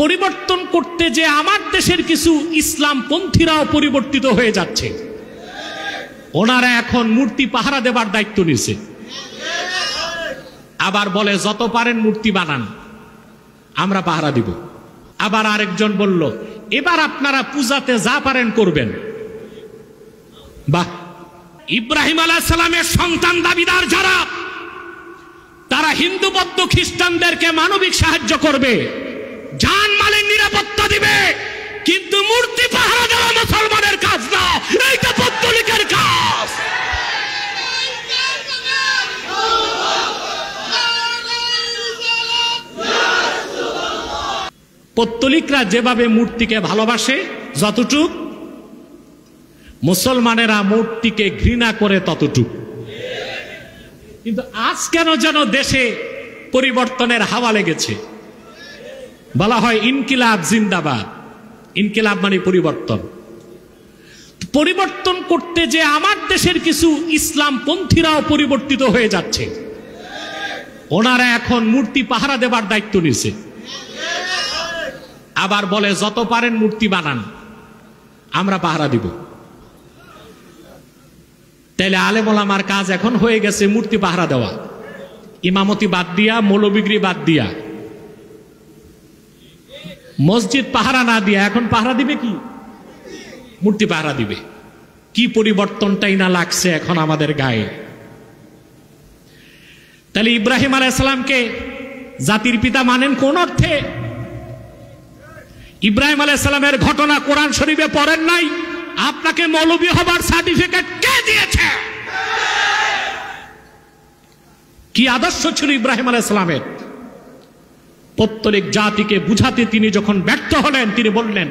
পরিবর্তন করতে যে আমার দেশের কিছু ইসলাম পন্থীরাও পরিবর্তিত হয়ে যাচ্ছে ওনারা এখন মূর্তি পাহারা দেবার দায়িত্ব নিছে আবার বলে যত পারেন মূর্তি বানান আমরা পাহারা দিব আবার আরেকজন বলল এবার আপনারা পূজাতে যা পারেন করবেন বাহ ইব্রাহিম আলাহ সালামের সন্তান দাবিদার যারা তারা হিন্দু বৌদ্ধ খ্রিস্টানদেরকে মানবিক সাহায্য করবে জানমালের নিরাপত্তা দিবে কিন্তু মূর্তি পাহারা দেওয়া মুসলমানের কাজ না এইটা পত্তলিকের কাজ পত্তলিকরা যেভাবে মূর্তিকে ভালোবাসে যতটুক মুসলমানেরা মূর্তিকে ঘৃণা করে ততটুক কিন্তু আজ কেন যেন দেশে পরিবর্তনের হাওয়া লেগেছে বলা হয় ইনকিলাব জিন্দাবাদ ইনকিলাব মানে পরিবর্তন পরিবর্তন করতে যে আমার দেশের কিছু ইসলামপন্থীরাও পরিবর্তিত হয়ে যাচ্ছে ওনারা এখন মূর্তি পাহারা দেবার দায়িত্ব নিছে আবার বলে যত পারেন মূর্তি বানান আমরা পাহারা দিব তাইলে আলেমলামার কাজ এখন হয়ে গেছে মূর্তি পাহারা দেওয়া ইমামতি বাদ দিয়া মৌলবিগ্রি বাদ দিয়া মসজিদ পাহারা না দিয়ে এখন পাহারা দিবে কি মূর্তি পাহারা দিবে কি পরিবর্তনটাই না লাগছে এখন আমাদের গায়ে তাহলে ইব্রাহিম আলাইসালামকে জাতির পিতা মানেন কোন অর্থে ইব্রাহিম আলাইসালামের ঘটনা কোরআন শরীফে পড়েন নাই আপনাকে মৌলবী হবার সার্টিফিকেট কে দিয়েছে কি আদর্শ ছিল ইব্রাহিম আলাইসালামের প্রত্যেক জাতিকে বুঝাতে তিনি যখন ব্যর্থ হলেন তিনি বললেন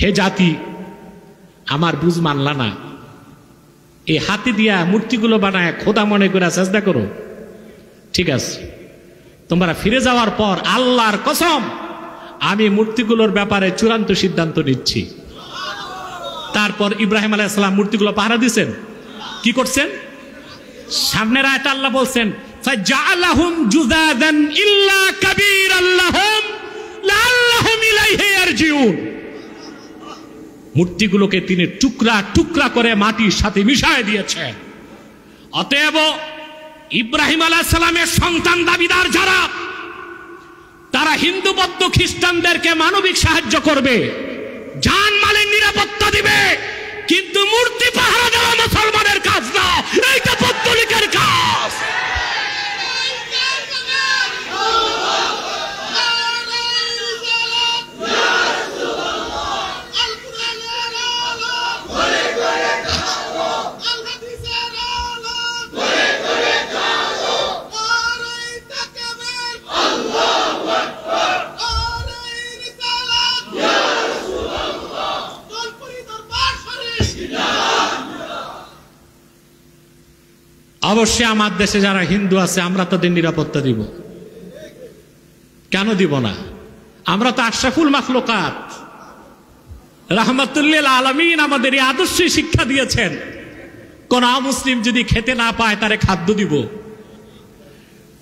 হে জাতি আমার বুঝ মানলা না এই হাতি দিয়া মূর্তিগুলো বানায় খোদা মনে করে চেষ্টা করো ঠিক আছে তোমরা ফিরে যাওয়ার পর আল্লাহর কসম আমি মূর্তিগুলোর ব্যাপারে চূড়ান্ত সিদ্ধান্ত নিচ্ছি তারপর ইব্রাহিম আলাইসালাম মূর্তিগুলো পাহারা দিচ্ছেন কি করছেন সামনের আয়টা আল্লাহ বলছেন মূর্তিগুলোকে তিনি টুকরা টুকরা করে মাটির সাথে মিশায় দিয়েছেন অতএব ইব্রাহিম আলাহ সালামের সন্তান দাবিদার যারা তারা হিন্দু বৌদ্ধ খ্রিস্টানদেরকে মানবিক সাহায্য করবে যান মালের নিরাপত্তা দিবে কিন্তু মূর্তি অবশ্যই আমার দেশে যারা হিন্দু আছে আমরা তাদের নিরাপত্তা দিব কেন দিব না আমরা তো আশরাফুল মাখলোকাত রহমতুল্লিল আলমিন আমাদের এই আদর্শে শিক্ষা দিয়েছেন কোন মুসলিম যদি খেতে না পায় তারে খাদ্য দিব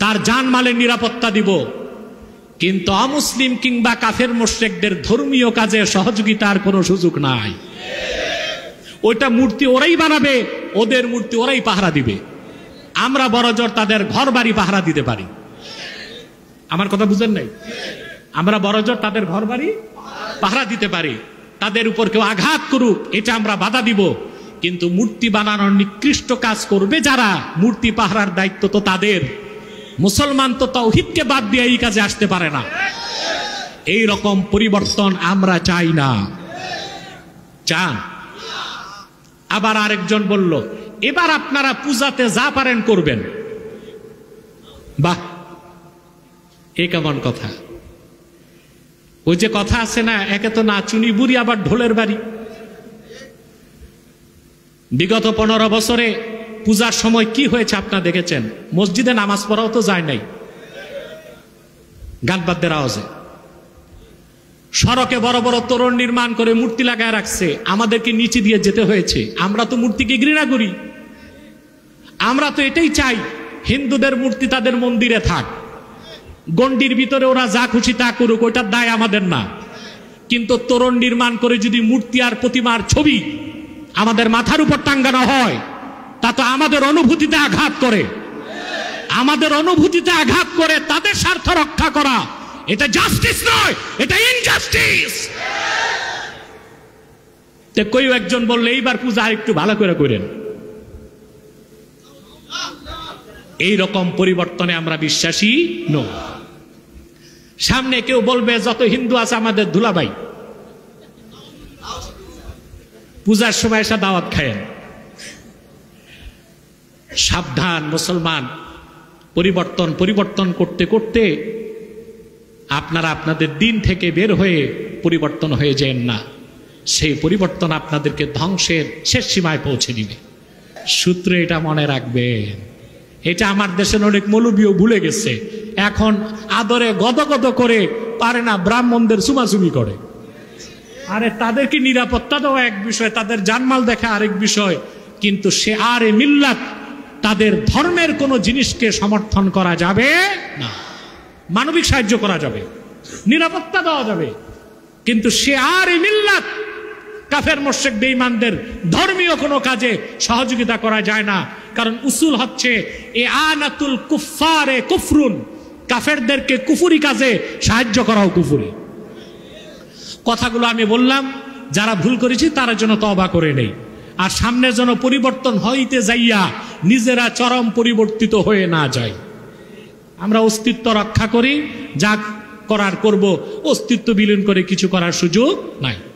তার জানমালের নিরাপত্তা দিব কিন্তু অমুসলিম কিংবা কাফের মোশেকদের ধর্মীয় কাজে সহযোগিতার কোনো সুযোগ নাই ওইটা মূর্তি ওরাই বানাবে ওদের মূর্তি ওরাই পাহারা দিবে আমরা বড় জোর তাদের ঘর বাড়ি পাহারা দিতে পারি আমার কথা বুঝেন নাই আমরা বড় জোর তাদের ঘর বাড়ি পাহারা দিতে পারি তাদের উপর কেউ আঘাত করুক এটা আমরা বাধা দিব কিন্তু মূর্তি বানানোর নিকৃষ্ট কাজ করবে যারা মূর্তি পাহারার দায়িত্ব তো তাদের মুসলমান তো তৌহিদকে বাদ দিয়ে এই কাজে আসতে পারে না এই রকম পরিবর্তন আমরা চাই না চান আবার আরেকজন বলল এবার আপনারা পূজাতে যা পারেন করবেন বাহ এ কেমন কথা ওই যে কথা আছে না একে তো না চুনি বুড়ি আবার ঢোলের বাড়ি বিগত পনেরো বছরে পূজার সময় কি হয়েছে আপনারা দেখেছেন মসজিদে নামাজ পড়াও তো যায় নাই বাদ্যের আওয়াজে সড়কে বড় বড় তোরণ নির্মাণ করে মূর্তি লাগায় রাখছে আমাদেরকে নিচে দিয়ে যেতে হয়েছে আমরা তো মূর্তিকে ঘৃণা করি আমরা তো এটাই চাই হিন্দুদের মূর্তি তাদের মন্দিরে থাক গণ্ডির ভিতরে ওরা যা খুশি তা করুক ওইটার দায় আমাদের না কিন্তু তোরণ নির্মাণ করে যদি মূর্তি আর প্রতিমার ছবি আমাদের মাথার উপর টাঙ্গানো হয় তা তো আমাদের অনুভূতিতে আঘাত করে আমাদের অনুভূতিতে আঘাত করে তাদের স্বার্থ রক্ষা করা এটা জাস্টিস নয় এটা ইনজাস্টিস কেউ একজন বললে এইবার পূজা একটু ভালো করে করেন এই রকম পরিবর্তনে আমরা বিশ্বাসী ন সামনে কেউ বলবে যত হিন্দু আছে আমাদের ধুলাবাই পূজার সময় এসে দাওয়াত খায়েন সাবধান মুসলমান পরিবর্তন পরিবর্তন করতে করতে আপনারা আপনাদের দিন থেকে বের হয়ে পরিবর্তন হয়ে যেন না সেই পরিবর্তন আপনাদেরকে ধ্বংসের শেষ সীমায় পৌঁছে দিবে সূত্রে এটা মনে রাখবেন এটা আমার দেশের অনেক মৌলবীও ভুলে গেছে এখন আদরে গদগদ করে পারে না ব্রাহ্মণদের সুমাসুমি করে আরে তাদেরকে নিরাপত্তা দেওয়া এক বিষয় তাদের জানমাল দেখা আরেক বিষয় কিন্তু সে আর এ মিল্লাত তাদের ধর্মের কোনো জিনিসকে সমর্থন করা যাবে না মানবিক সাহায্য করা যাবে নিরাপত্তা দেওয়া যাবে কিন্তু সে আর এ মিল্লাত কাফের মোর্শেক বেঈমানদের ধর্মীয় কোনো কাজে সহযোগিতা করা যায় না কারণ উসুল হচ্ছে এ আনাতুল কুফারে কুফরুন কাফেরদেরকে কুফুরি কাজে সাহায্য করাও কুফুরি কথাগুলো আমি বললাম যারা ভুল করেছি তারা যেন তবা করে নেই আর সামনে যেন পরিবর্তন হইতে যাইয়া নিজেরা চরম পরিবর্তিত হয়ে না যায় আমরা অস্তিত্ব রক্ষা করি যা করার করব অস্তিত্ব বিলীন করে কিছু করার সুযোগ নাই